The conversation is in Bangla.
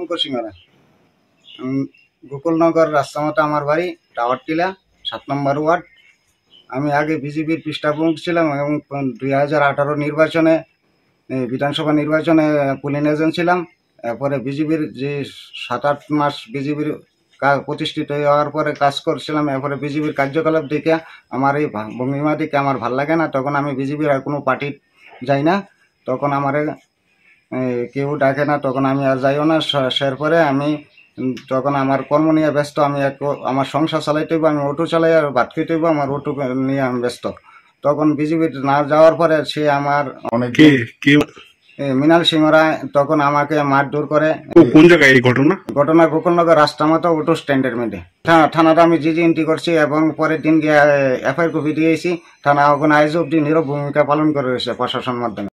পঙ্কজ সিংহরা গোকুলনগর আমার বাড়ি টাওয়ার টিলা সাত নম্বর ওয়ার্ড আমি আগে বিজেপির পৃষ্ঠাপ্রমুখ ছিলাম এবং দুই হাজার আঠারো নির্বাচনে বিধানসভা নির্বাচনে পুলিং এজেন্ট ছিলাম এরপরে বিজেপির যে সাত আট মাস বিজেপির প্রতিষ্ঠিত হওয়ার পরে কাজ করছিলাম এরপরে বিজেপির কার্যকলাপ দেখে আমার এই ভঙ্গিমা দেখে আমার ভাল লাগে না তখন আমি বিজেপির আর কোনো পার্টি যাই না তখন আমার কেউ ডাকে না তখন আমি আর যাইও না সের পরে আমি তখন আমার কর্ম নিয়ে ব্যস্ত আমি এক আমার সংসার চালাইতেইব আমি অটো চালাই আর ভাত খেতেইব আমার অটো নিয়ে আমি ব্যস্ত তখন বিজেপির না যাওয়ার পরে সে আমার অনেক মৃণাল সিং রায় তখন আমাকে মারধর করে কোন জায়গায় এই ঘটনা ঘটনা রাস্তা মতো অটো স্ট্যান্ডের মধ্যে থানাটা আমি জিজি এন্ট্রি করছি এবং পরের দিন গিয়ে এফআইআর কপি দিয়েছি থানা এখন আইজ অব্দি নীরব ভূমিকা পালন করে রয়েছে প্রশাসন মাধ্যমে